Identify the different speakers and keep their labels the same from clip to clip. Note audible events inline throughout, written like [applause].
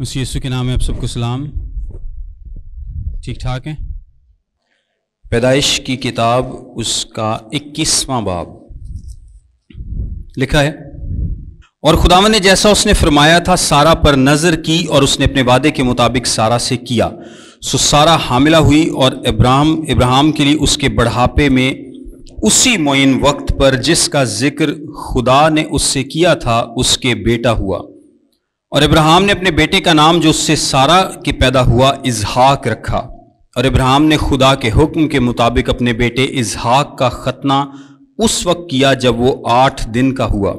Speaker 1: उस यसु के नाम है आप सबको सलाम ठीक ठाक हैं पैदाइश की किताब उसका इक्कीसवां बाब लिखा है और खुदावन ने जैसा उसने फरमाया था सारा पर नजर की और उसने अपने वादे के मुताबिक सारा से किया सो सारा हामिला हुई और इब्राहम इब्राहम के लिए उसके बढ़ापे में उसी मोइन वक्त पर जिसका जिक्र खुदा ने उससे किया था उसके बेटा हुआ और इब्राहिम ने अपने बेटे का नाम जो उससे सारा के पैदा हुआ इजहाक रखा और इब्राहिम ने खुदा के हुक्म के मुताबिक अपने बेटे इजहाक का खतना उस वक्त किया जब वो आठ दिन का हुआ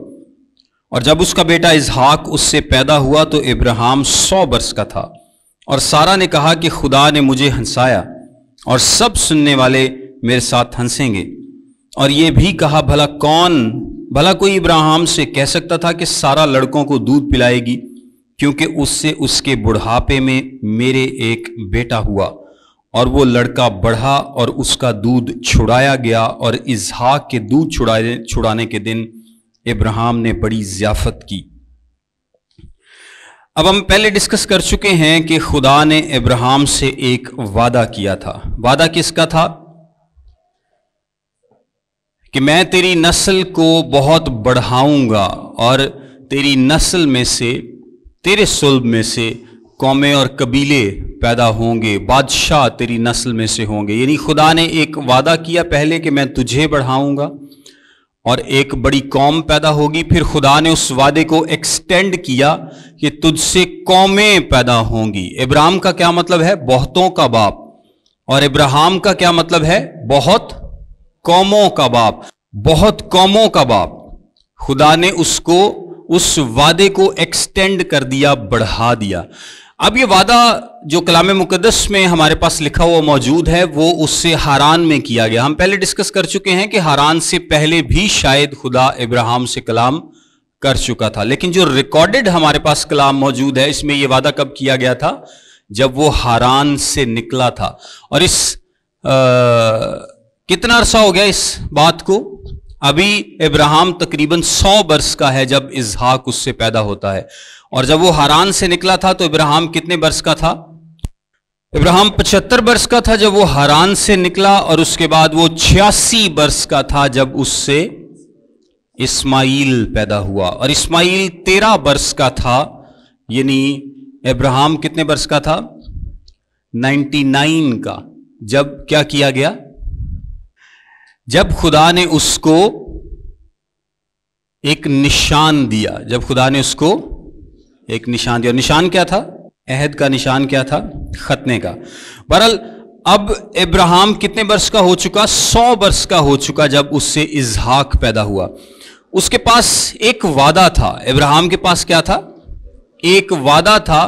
Speaker 1: और जब उसका बेटा इजहाक उससे पैदा हुआ तो इब्राहिम सौ बरस का था और सारा ने कहा कि खुदा ने मुझे हंसाया और सब सुनने वाले मेरे साथ हंसेंगे और ये भी कहा भला कौन भला कोई इब्राहिम से कह सकता था कि सारा लड़कों को दूध पिलाएगी क्योंकि उससे उसके बुढ़ापे में मेरे एक बेटा हुआ और वो लड़का बढ़ा और उसका दूध छुड़ाया गया और इजहा के दूध छुड़ाए छुड़ाने के दिन इब्राहिम ने बड़ी जियाफत की अब हम पहले डिस्कस कर चुके हैं कि खुदा ने इब्राहिम से एक वादा किया था वादा किसका था कि मैं तेरी नस्ल को बहुत बढ़ाऊंगा और तेरी नस्ल में से तेरे सुल्ब में से कौमें और कबीले पैदा होंगे बादशाह तेरी नस्ल में से होंगे यानी खुदा ने एक वादा किया पहले कि मैं तुझे बढ़ाऊंगा और एक बड़ी कौम पैदा होगी फिर खुदा ने उस वादे को एक्सटेंड किया कि तुझसे कौमें पैदा होंगी इब्राहम का क्या मतलब है बहुतों का बाप और इब्राहम का क्या मतलब है बहुत कौमों का बाप बहुत कौमों का बाप खुदा ने उसको उस वादे को एक्सटेंड कर दिया बढ़ा दिया अब ये वादा जो कलाम मुकदस में हमारे पास लिखा हुआ मौजूद है वो उससे हारान में किया गया हम पहले डिस्कस कर चुके हैं कि हारान से पहले भी शायद खुदा इब्राहिम से कलाम कर चुका था लेकिन जो रिकॉर्डेड हमारे पास कलाम मौजूद है इसमें यह वादा कब किया गया था जब वो हारान से निकला था और इस आ, कितना अरसा हो गया इस बात को अभी इब्राहिम तकरीबन सौ वर्ष का है जब इजहाक उससे पैदा होता है और जब वो हारान से निकला था तो इब्राहिम कितने वर्ष का था इब्राहिम पचहत्तर वर्ष का था जब वो हारान से निकला और उसके बाद वो छियासी वर्ष का था जब उससे इस्माइल पैदा हुआ और इस्माइल तेरह वर्ष का था यानी इब्राहिम कितने वर्ष का था 99 का जब क्या किया गया जब खुदा ने उसको एक निशान दिया जब खुदा ने उसको एक निशान दिया निशान क्या था अहद का निशान क्या था खतने का बहरल अब इब्राहिम कितने वर्ष का हो चुका सौ वर्ष का हो चुका जब उससे इजहाक पैदा हुआ उसके पास एक वादा था इब्राहिम के पास क्या था एक वादा था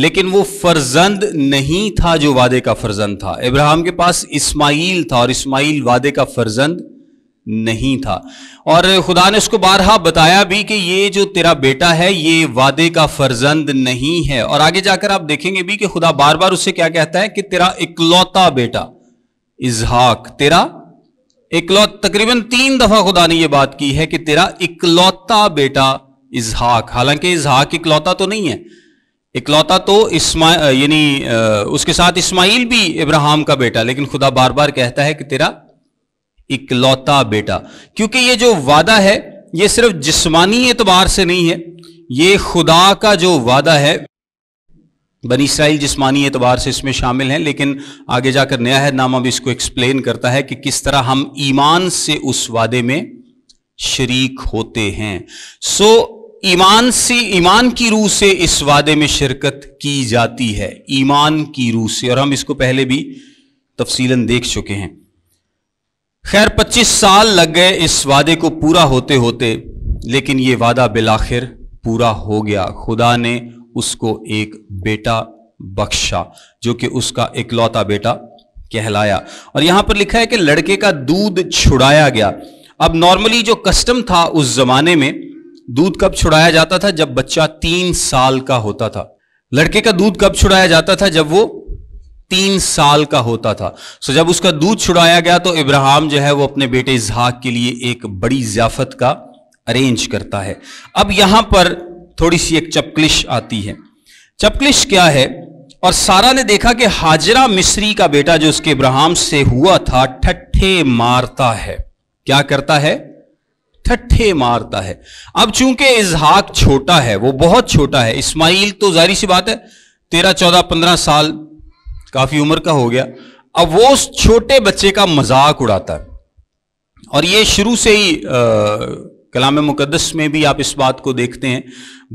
Speaker 1: लेकिन वो फर्जंद नहीं था जो वादे का फर्जंद था इब्राहिम के पास इस्माइल था और इस्माइल वादे का फर्जंद नहीं था और खुदा ने उसको बारहा बताया भी कि ये जो तेरा बेटा है ये वादे का फर्जंद नहीं है और आगे जाकर आप देखेंगे भी कि खुदा बार बार उससे क्या कहता है कि तेरा इकलौता बेटा इजहाक तेरा इकलौत तकरीबन तीन दफा खुदा ने यह बात की है कि तेरा इकलौता बेटा इजहाक हालांकि इजहाक इकलौता तो नहीं है इकलौता तो इस्मा यानी उसके साथ इस्माइल भी इब्राहिम का बेटा लेकिन खुदा बार बार कहता है कि तेरा इकलौता बेटा क्योंकि ये जो वादा है ये सिर्फ जिस्मानी एतबार से नहीं है ये खुदा का जो वादा है बनी इसराइल जिसमानी एतबार से इसमें शामिल हैं लेकिन आगे जाकर नया है नामा भी इसको एक्सप्लेन करता है कि किस तरह हम ईमान से उस वादे में शरीक होते हैं सो so, ईमान से ईमान की रूह से इस वादे में शिरकत की जाती है ईमान की रूह से और हम इसको पहले भी तफसीलन देख चुके हैं खैर 25 साल लग गए इस वादे को पूरा होते होते लेकिन ये वादा बिलाखिर पूरा हो गया खुदा ने उसको एक बेटा बख्शा जो कि उसका इकलौता बेटा कहलाया और यहां पर लिखा है कि लड़के का दूध छुड़ाया गया अब नॉर्मली जो कस्टम था उस जमाने में दूध कब छुड़ाया जाता था जब बच्चा तीन साल का होता था लड़के का दूध कब छुड़ाया जाता था जब वो तीन साल का होता था सो जब उसका दूध छुड़ाया गया तो इब्राहिम जो है वो अपने बेटे इजहाक के लिए एक बड़ी जियाफत का अरेंज करता है अब यहां पर थोड़ी सी एक चपकलिश आती है चपकलिश क्या है और सारा ने देखा कि हाजरा मिस्री का बेटा जो उसके इब्राहिम से हुआ था ठट्ठे मारता है क्या करता है ठट्ठे मारता है अब चूंकि इजहाक छोटा है वो बहुत छोटा है इस्माइल तो जाहिर सी बात है तेरह चौदह पंद्रह साल काफी उम्र का हो गया अब वो उस छोटे बच्चे का मजाक उड़ाता है और ये शुरू से ही कलाम मुकदस में भी आप इस बात को देखते हैं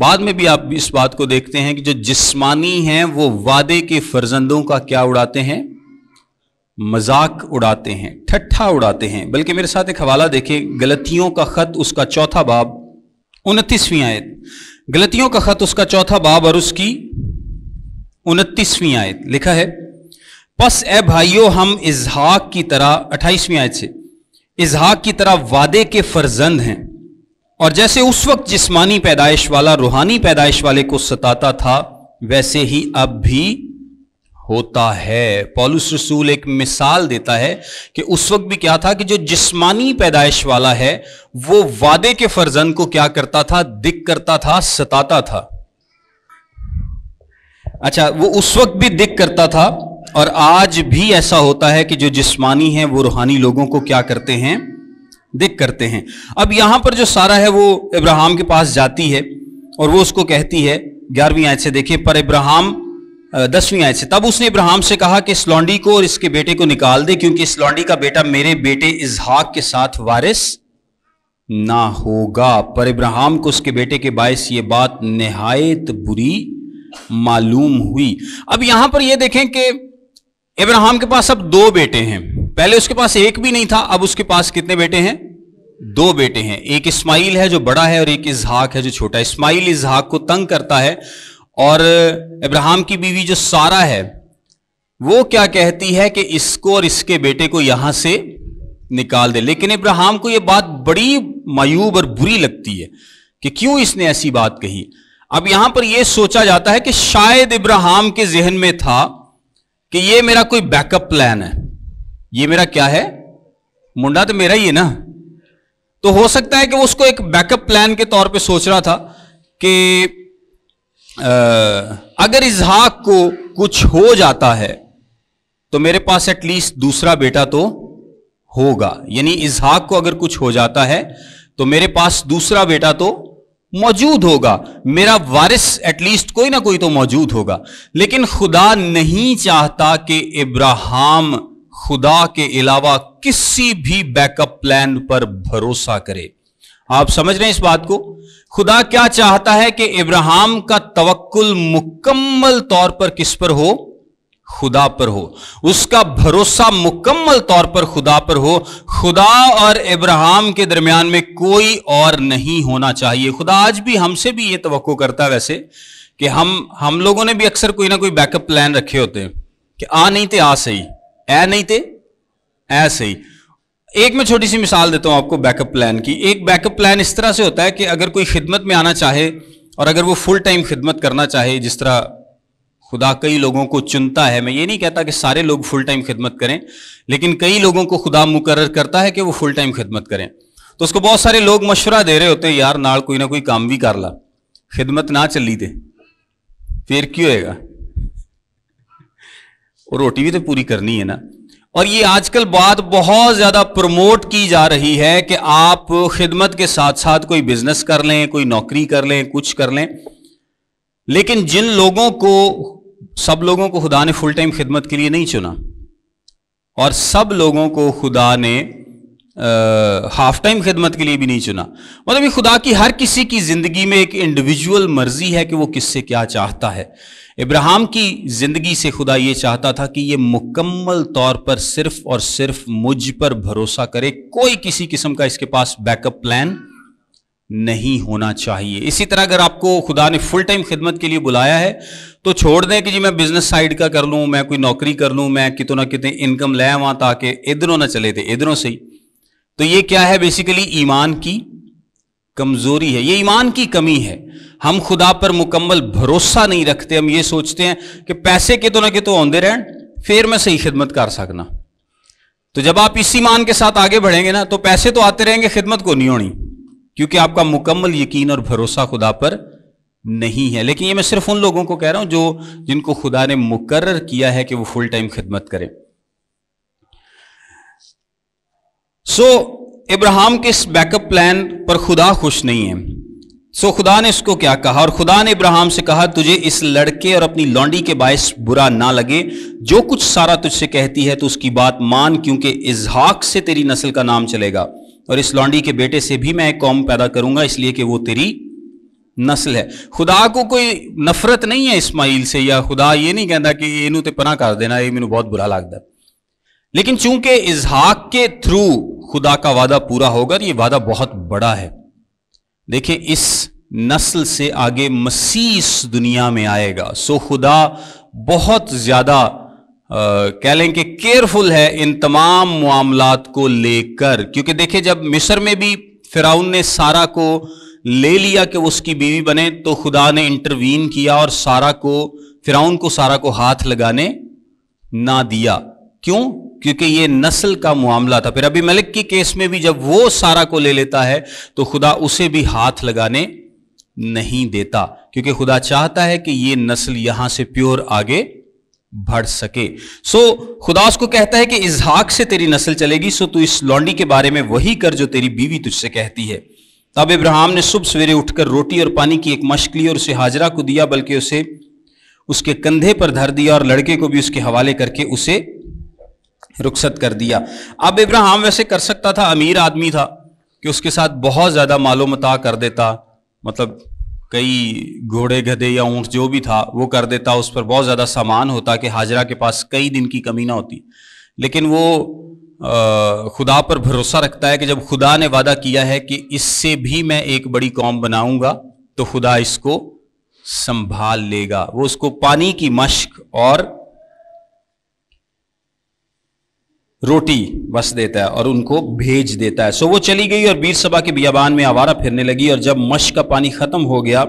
Speaker 1: बाद में भी आप इस बात को देखते हैं कि जो जिस्मानी हैं वो वादे के फर्जंदों का क्या उड़ाते हैं मजाक उड़ाते हैं ठट्ठा उड़ाते हैं बल्कि मेरे साथ एक हवाला देखें गलतियों का ख़त उसका चौथा बाब उनतीसवीं आयत गलतियों का ख़त उसका चौथा बाब और उसकी उनतीसवीं आयत लिखा है पस ए भाइयों हम इजहाक की तरह अट्ठाईसवीं आयत से इजहाक की तरह वादे के फर्जंद हैं और जैसे उस वक्त जिस्मानी पैदाइश वाला रूहानी पैदाइश वाले को सताता था वैसे ही अब भी होता है पॉलुस रसूल एक मिसाल देता है कि उस वक्त भी क्या था कि जो जिस्मानी पैदाइश वाला है वो वादे के फर्जन को क्या करता था दिक करता था सताता था अच्छा वो उस वक्त भी दिक करता था और आज भी ऐसा होता है कि जो जिस्मानी है वो रूहानी लोगों को क्या करते हैं दिक करते हैं अब यहां पर जो सारा है वो इब्राहम के पास जाती है और वो उसको कहती है ग्यारहवीं आयत से देखिए पर इब्राहम दसवीं आयत से तब उसने इब्राहिम से कहा कि इस लौंडी को और इसके बेटे को निकाल दे क्योंकि इस लौंडी का बेटा मेरे बेटे इजहाक के साथ वारिस ना होगा पर इब्राहिम को उसके बेटे के बायस ये बात नहायत बुरी मालूम हुई अब यहां पर यह देखें कि इब्राहिम के पास अब दो बेटे हैं पहले उसके पास एक भी नहीं था अब उसके पास कितने बेटे हैं दो बेटे हैं एक इस्माइल है जो बड़ा है और एक इजहाक है जो छोटा है इस्माइल इजहाक को तंग करता है और इब्राहिम की बीवी जो सारा है वो क्या कहती है कि इसको और इसके बेटे को यहां से निकाल दे लेकिन इब्राहिम को यह बात बड़ी मायूब और बुरी लगती है कि क्यों इसने ऐसी बात कही अब यहां पर यह सोचा जाता है कि शायद इब्राहिम के जहन में था कि यह मेरा कोई बैकअप प्लान है ये मेरा क्या है मुंडा तो मेरा ही है ना तो हो सकता है कि वो उसको एक बैकअप प्लान के तौर पे सोच रहा था कि अगर इजहाक को कुछ हो जाता है तो मेरे पास एटलीस्ट दूसरा बेटा तो होगा यानी इजहाक को अगर कुछ हो जाता है तो मेरे पास दूसरा बेटा तो मौजूद होगा मेरा वारिस एटलीस्ट कोई ना कोई तो मौजूद होगा लेकिन खुदा नहीं चाहता कि इब्राहिम खुदा के अलावा किसी भी बैकअप प्लान पर भरोसा करे आप समझ रहे हैं इस बात को खुदा क्या चाहता है कि इब्राहिम का तवक्ल मुकम्मल तौर पर किस पर हो खुदा पर हो उसका भरोसा मुकम्मल तौर पर खुदा पर हो खुदा और इब्राहिम के दरमियान में कोई और नहीं होना चाहिए खुदा आज भी हमसे भी यह तो करता है वैसे कि हम हम लोगों ने भी अक्सर कोई ना कोई बैकअप प्लान रखे होते हैं कि आ नहीं थे आ सही ऐ नहीं थे ऐ सही एक मैं छोटी सी मिसाल देता हूं आपको बैकअप प्लान की एक बैकअप प्लान इस तरह से होता है कि अगर कोई खिदमत में आना चाहे और अगर वो फुल टाइम खिदमत करना चाहे जिस तरह खुदा कई लोगों को चुनता है मैं ये नहीं कहता कि सारे लोग फुल टाइम खिदमत करें लेकिन कई लोगों को खुदा मुकर करता है कि वो फुल टाइम खिदमत करें तो उसको बहुत सारे लोग मशवरा दे रहे होते हैं यार नाल कोई ना कोई काम भी कर ला खिदमत ना चली दे फिर क्यों होएगा और रोटी भी तो पूरी करनी है ना और ये आजकल बात बहुत ज़्यादा प्रमोट की जा रही है कि आप खिदमत के साथ साथ कोई बिजनेस कर लें कोई नौकरी कर लें कुछ कर लें लेकिन जिन लोगों को सब लोगों को खुदा ने फुल टाइम खिदमत के लिए नहीं चुना और सब लोगों को खुदा ने हाफ टाइम खिदमत के लिए भी नहीं चुना मतलब ये खुदा की हर किसी की ज़िंदगी में एक इंडिविजुअल मर्जी है कि वो किससे क्या चाहता है इब्राहिम की ज़िंदगी से खुदा यह चाहता था कि यह मुकम्मल तौर पर सिर्फ और सिर्फ मुझ पर भरोसा करे कोई किसी किस्म का इसके पास बैकअप प्लान नहीं होना चाहिए इसी तरह अगर आपको खुदा ने फुल टाइम खिदमत के लिए बुलाया है तो छोड़ दें कि जी मैं बिजनेस साइड का कर लूं मैं कोई नौकरी कर लूं मैं कितनों ना कितने इनकम ले आवा ताकि इधरों ना चले थे इधरों से ही तो ये क्या है बेसिकली ईमान की कमज़ोरी है ये ईमान की कमी है हम खुदा पर मुकम्मल भरोसा नहीं रखते हम ये सोचते हैं कि पैसे तो ना तो आंदे रहन फिर मैं सही खिदमत कर सकना तो जब आप इस ईमान के साथ आगे बढ़ेंगे ना तो पैसे तो आते रहेंगे खिदमत को नहीं होनी क्योंकि आपका मुकम्मल यकीन और भरोसा खुदा पर नहीं है लेकिन ये मैं सिर्फ उन लोगों को कह रहा हूं जो जिनको खुदा ने मुकर्र किया है कि वो फुल टाइम खिदमत करें सो so, इब्राहम के इस बैकअप प्लान पर खुदा खुश नहीं है सो खुदा ने उसको क्या कहा और खुदा ने इब्राहम से कहा तुझे इस लड़के और अपनी लौंडी के बायस बुरा ना लगे जो कुछ सारा तुझसे कहती है तो उसकी बात मान क्योंकि इजहाक से तेरी नस्ल का नाम चलेगा और इस लौंडी के बेटे से भी मैं एक कौम पैदा करूंगा इसलिए कि वो तेरी नस्ल है खुदा को कोई नफरत नहीं है इस्माइल से या खुदा ये नहीं कहता कि इनू ते तो पना कर देना ये मैनू बहुत बुरा लगता है लेकिन चूंकि इजहाक के थ्रू खुदा का वादा पूरा होगा तो ये वादा बहुत बड़ा है देखिए इस नस्ल से आगे मसीस दुनिया में आएगा सो खुदा बहुत ज्यादा कह लें कि केयरफुल है इन तमाम मामलात को लेकर क्योंकि देखिए जब मिस्र में भी फिराउन ने सारा को ले लिया कि वो उसकी बीवी बने तो खुदा ने इंटरवीन किया और सारा को फिराउन को सारा को हाथ लगाने ना दिया क्यों क्योंकि ये नस्ल का मामला था फिर अभी मलिक की केस में भी जब वो सारा को ले लेता है तो खुदा उसे भी हाथ लगाने नहीं देता क्योंकि खुदा चाहता है कि ये नस्ल यहां से प्योर आगे बढ़ सके सो खुदा उसको कहता है कि इजहाक से तेरी नस्ल चलेगी सो तू इस लौंडी के बारे में वही कर जो तेरी बीवी तुझसे कहती है तब इब्राहम ने सुबह सवेरे उठकर रोटी और पानी की एक मश्क ली और उसे हाजरा को दिया बल्कि उसे उसके कंधे पर धर दिया और लड़के को भी उसके हवाले करके उसे रुखसत कर दिया अब इब्राहिम वैसे कर सकता था अमीर आदमी था कि उसके साथ बहुत ज़्यादा मालो मता कर देता मतलब कई घोड़े गधे या ऊँट जो भी था वो कर देता उस पर बहुत ज़्यादा सामान होता कि हाजरा के पास कई दिन की कमी ना होती लेकिन वो आ, खुदा पर भरोसा रखता है कि जब खुदा ने वादा किया है कि इससे भी मैं एक बड़ी कौम बनाऊंगा तो खुदा इसको संभाल लेगा वो उसको पानी की मश्क और रोटी बस देता है और उनको भेज देता है सो वो चली गई और बीर सभा के बियाबान में आवारा फिरने लगी और जब मश का पानी खत्म हो गया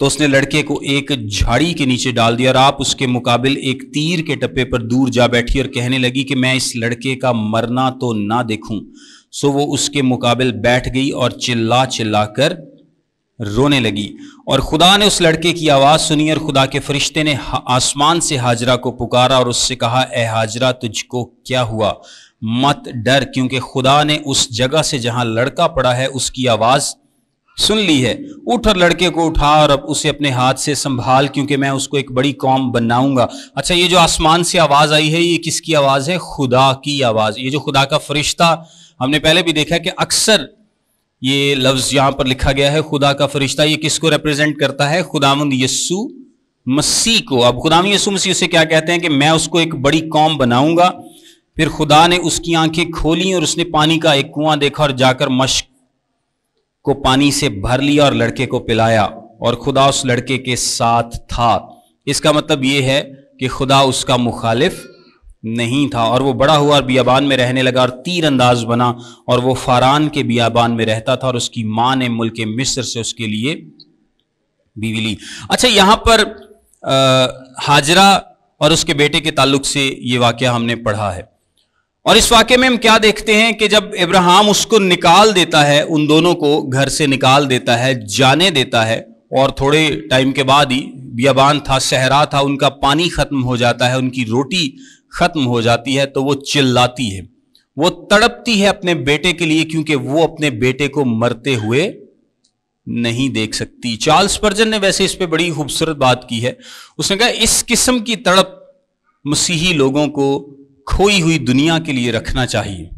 Speaker 1: तो उसने लड़के को एक झाड़ी के नीचे डाल दिया और आप उसके मुकाबिल एक तीर के टप्पे पर दूर जा बैठी और कहने लगी कि मैं इस लड़के का मरना तो ना देखूं सो वो उसके मुकाबिल बैठ गई और चिल्ला चिल्ला कर रोने लगी और खुदा ने उस लड़के की आवाज़ सुनी और खुदा के फरिश्ते ने आसमान से हाजरा को पुकारा और उससे कहा ए हाजरा तुझको क्या हुआ मत डर क्योंकि खुदा ने उस जगह से जहां लड़का पड़ा है उसकी आवाज़ सुन ली है उठ और लड़के को उठा और अब उसे अपने हाथ से संभाल क्योंकि मैं उसको एक बड़ी कौम बनाऊंगा अच्छा ये जो आसमान से आवाज़ आई है ये किसकी आवाज़ है खुदा की आवाज़ ये जो खुदा का फरिश्ता हमने पहले भी देखा कि अक्सर ये लफ्ज़ यहां पर लिखा गया है खुदा का फरिश्ता ये किसको रिप्रेजेंट करता है खुदामंद यस्सु मसीह को अब खुदाम यस्सु मसीह से क्या कहते हैं कि मैं उसको एक बड़ी कौम बनाऊंगा फिर खुदा ने उसकी आंखें खोली और उसने पानी का एक कुआं देखा और जाकर मश्क को पानी से भर लिया और लड़के को पिलाया और खुदा उस लड़के के साथ था इसका मतलब ये है कि खुदा उसका मुखालिफ नहीं था और वो बड़ा हुआ और बियाबान में रहने लगा और तीर अंदाज बना और वो फारान के बियाबान में रहता था और उसकी मां ने मुल्क मिस्र से उसके लिए बीवी ली अच्छा यहां पर आ, हाजरा और उसके बेटे के ताल्लुक से ये वाक्य हमने पढ़ा है और इस वाक्य में हम क्या देखते हैं कि जब इब्राहिम उसको निकाल देता है उन दोनों को घर से निकाल देता है जाने देता है और थोड़े टाइम के बाद ही बियाबान था सहरा था उनका पानी ख़त्म हो जाता है उनकी रोटी खत्म हो जाती है तो वो चिल्लाती है वो तड़पती है अपने बेटे के लिए क्योंकि वो अपने बेटे को मरते हुए नहीं देख सकती चार्ल्स पर्जन ने वैसे इस पे बड़ी खूबसूरत बात की है उसने कहा इस किस्म की तड़प मसीही लोगों को खोई हुई दुनिया के लिए रखना चाहिए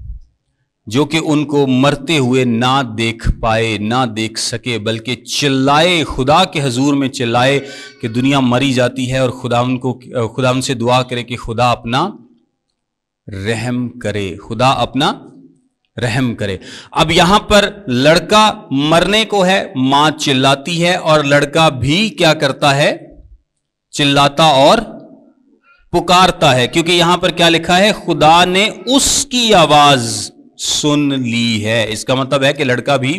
Speaker 1: जो कि उनको मरते हुए ना देख पाए ना देख सके बल्कि चिल्लाए खुदा के हजूर में चिल्लाए कि दुनिया मरी जाती है और खुदा उनको खुदा उनसे दुआ करे कि खुदा अपना रहम करे खुदा अपना रहम करे अब यहां पर लड़का मरने को है मां चिल्लाती है और लड़का भी क्या करता है चिल्लाता और पुकारता है क्योंकि यहां पर क्या लिखा है खुदा ने उसकी आवाज़ सुन ली है इसका मतलब है कि लड़का भी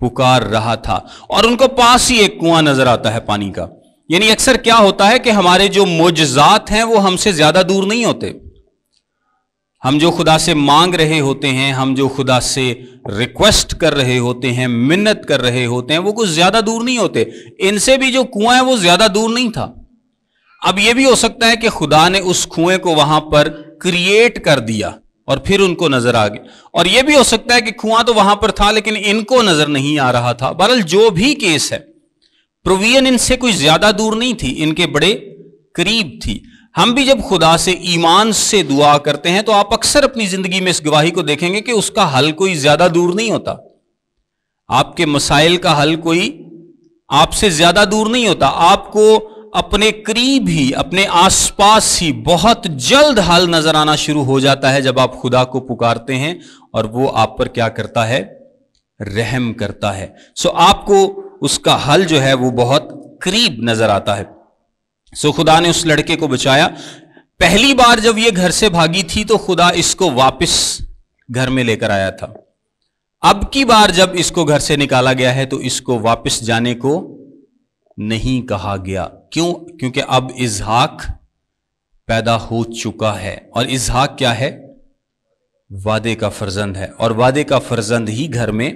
Speaker 1: पुकार रहा था और उनको पास ही एक कुआं नजर आता है पानी का यानी अक्सर क्या होता है कि हमारे जो मुजजात हैं वो हमसे ज्यादा दूर नहीं होते हम जो खुदा से मांग रहे होते हैं हम जो खुदा से रिक्वेस्ट कर रहे होते हैं मिन्नत कर रहे होते हैं वो कुछ ज्यादा दूर नहीं होते इनसे भी जो कुआं है वो ज्यादा दूर नहीं था अब ये भी हो सकता है कि खुदा ने उस कुएं को वहां पर क्रिएट कर दिया और फिर उनको नजर आ गया और यह भी हो सकता है कि कुआं तो वहां पर था लेकिन इनको नजर नहीं आ रहा था बहरल जो भी केस है प्रोवियन इनसे कोई ज्यादा दूर नहीं थी इनके बड़े करीब थी हम भी जब खुदा से ईमान से दुआ करते हैं तो आप अक्सर अपनी जिंदगी में इस गवाही को देखेंगे कि उसका हल कोई ज्यादा दूर नहीं होता आपके मसाइल का हल कोई आपसे ज्यादा दूर नहीं होता आपको अपने करीब ही अपने आसपास ही बहुत जल्द हल नजर आना शुरू हो जाता है जब आप खुदा को पुकारते हैं और वो आप पर क्या करता है रहम करता है सो आपको उसका हल जो है वो बहुत करीब नजर आता है सो खुदा ने उस लड़के को बचाया पहली बार जब ये घर से भागी थी तो खुदा इसको वापस घर में लेकर आया था अब की बार जब इसको घर से निकाला गया है तो इसको वापस जाने को नहीं कहा गया क्यों क्योंकि अब इजहाक पैदा हो चुका है और इजहाक क्या है वादे का फर्जंद है और वादे का फर्जंद ही घर में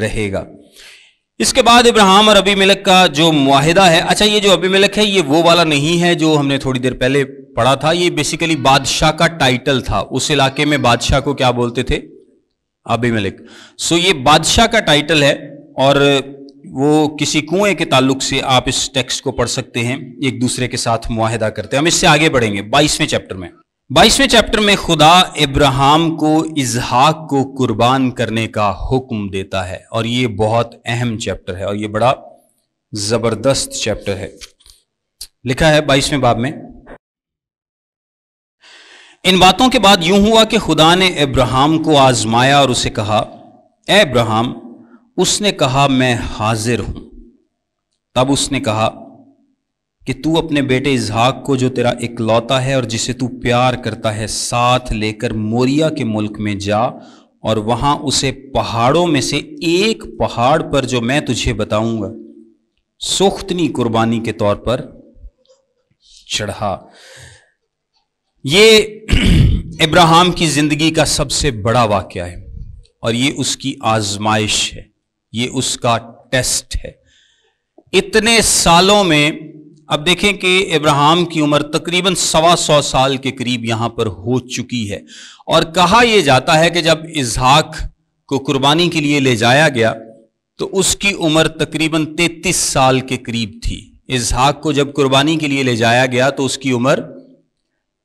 Speaker 1: रहेगा इसके बाद इब्राहिम और अबी मिलक का जो मुहिदा है अच्छा ये जो अबी मिलक है ये वो वाला नहीं है जो हमने थोड़ी देर पहले पढ़ा था ये बेसिकली बादशाह का टाइटल था उस इलाके में बादशाह को क्या बोलते थे अबी मिलक सो ये बादशाह का टाइटल है और वो किसी कुएं के ताल्लुक से आप इस टेक्स्ट को पढ़ सकते हैं एक दूसरे के साथ मुआहदा करते हैं हम इससे आगे बढ़ेंगे बाईसवें चैप्टर में बाईसवें चैप्टर में खुदा इब्राहिम को इजहाक को कुर्बान करने का हुक्म देता है और ये बहुत अहम चैप्टर है और ये बड़ा ज़बरदस्त चैप्टर है लिखा है बाईसवें बाब में इन बातों के बाद यूं हुआ कि खुदा ने इब्राहिम को आजमाया और उसे कहा ए इब्राहिम उसने कहा मैं हाजिर हूं तब उसने कहा कि तू अपने बेटे इजहाक को जो तेरा इकलौता है और जिसे तू प्यार करता है साथ लेकर मोरिया के मुल्क में जा और वहां उसे पहाड़ों में से एक पहाड़ पर जो मैं तुझे बताऊंगा सुख्तनी कुर्बानी के तौर पर चढ़ा ये [clears throat] इब्राहिम की जिंदगी का सबसे बड़ा वाक्य है और ये उसकी आजमाइश है ये उसका टेस्ट है इतने सालों में अब देखें कि इब्राहिम की उम्र तकरीबन सवा सौ साल के करीब यहां पर हो चुकी है और कहा यह जाता है कि जब इजहाक को कुर्बानी के लिए ले जाया गया तो उसकी उम्र तकरीबन तैतीस साल के करीब थी इजहाक को जब कुर्बानी के लिए ले जाया गया तो उसकी उम्र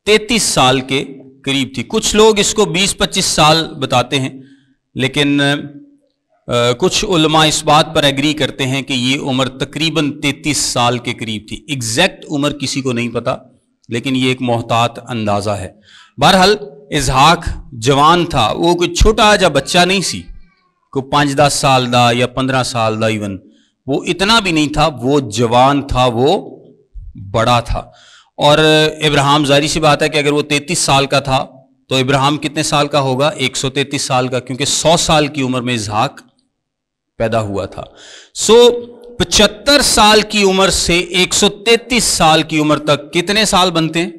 Speaker 1: तैतीस साल के करीब थी कुछ लोग इसको बीस पच्चीस साल बताते हैं लेकिन कुछ उलमा इस बात पर एग्री करते हैं कि ये उम्र तकरीबन 33 साल के करीब थी एग्जैक्ट उम्र किसी को नहीं पता लेकिन ये एक मोहतात अंदाज़ा है बहरहाल इजहाक जवान था वो कोई छोटा जा बच्चा नहीं सी को पाँच दस साल दा या पंद्रह साल दा इवन वो इतना भी नहीं था वो जवान था वो बड़ा था और इब्राहिम जारी सी बात है कि अगर वो तैतीस साल का था तो इब्राहिम कितने साल का होगा तैतीस साल का क्योंकि सौ साल की उम्र में इजहाक पैदा हुआ था सो so, पचहत्तर साल की उम्र से 133 साल की उम्र तक कितने साल बनते हैं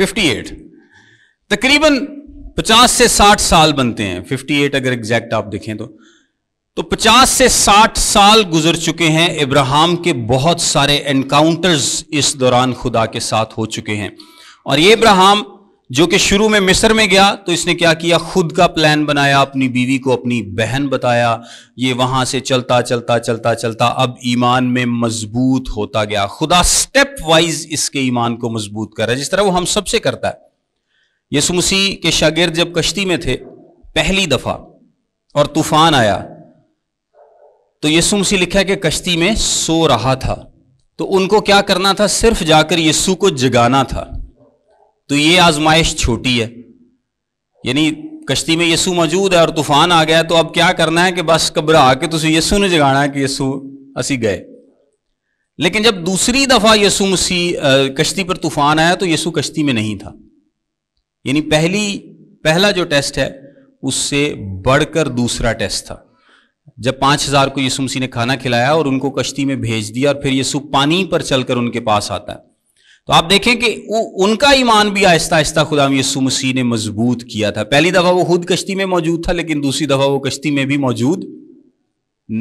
Speaker 1: 58 तकरीबन 50 से 60 साल बनते हैं 58 अगर एग्जैक्ट आप देखें तो तो 50 से 60 साल गुजर चुके हैं इब्राहिम के बहुत सारे एनकाउंटर्स इस दौरान खुदा के साथ हो चुके हैं और ये इब्राहिम जो कि शुरू में मिस्र में गया तो इसने क्या किया खुद का प्लान बनाया अपनी बीवी को अपनी बहन बताया ये वहां से चलता चलता चलता चलता अब ईमान में मजबूत होता गया खुदा स्टेप वाइज इसके ईमान को मजबूत कर रहा है जिस तरह वो हम सबसे करता है यसु मसीह के शागिर्द जब कश्ती में थे पहली दफा और तूफान आया तो यसु मसीह लिखा कि कश्ती में सो रहा था तो उनको क्या करना था सिर्फ जाकर यीशु को जगाना था तो ये आजमाइश छोटी है यानी कश्ती में यसु मौजूद है और तूफान आ गया तो अब क्या करना है कि बस घबरा के तुम यसु ने जगाना है कि यसु असी गए लेकिन जब दूसरी दफा यसु मसीह कश्ती पर तूफान आया तो यसु कश्ती में नहीं था यानी पहली पहला जो टेस्ट है उससे बढ़कर दूसरा टेस्ट था जब पांच हजार को यसु मसीह ने खाना खिलाया और उनको कश्ती में भेज दिया और फिर यसु पानी पर चलकर उनके पास आता है तो आप देखें कि उ, उनका ईमान भी आहिस्ता आहिस्ता खुदाम यसु मसीह ने मजबूत किया था पहली दफ़ा वो खुद कश्ती में मौजूद था लेकिन दूसरी दफ़ा वो कश्ती में भी मौजूद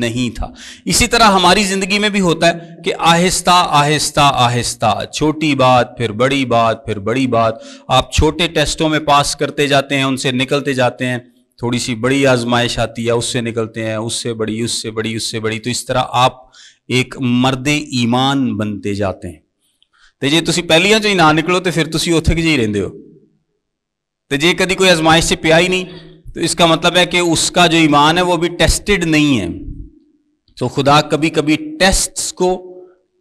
Speaker 1: नहीं था इसी तरह हमारी ज़िंदगी में भी होता है कि आहिस्ता आहिस्ता आहिस्ता छोटी बात फिर बड़ी बात फिर बड़ी बात आप छोटे टेस्टों में पास करते जाते हैं उनसे निकलते जाते हैं थोड़ी सी बड़ी आजमाइश आती है उससे निकलते हैं उससे बड़ी उससे बड़ी उससे बड़ी तो इस तरह आप एक मर्द ईमान बनते जाते हैं तो जे तुम पहलिया चो ही ना निकलो तो फिर तुम उ ਕਿ ਜਿਹੀ हो तो जे कभी कोई आजमाइश से पिया ही नहीं तो इसका मतलब है कि उसका जो ईमान है वो अभी टेस्टेड नहीं है तो खुदा कभी कभी टेस्ट को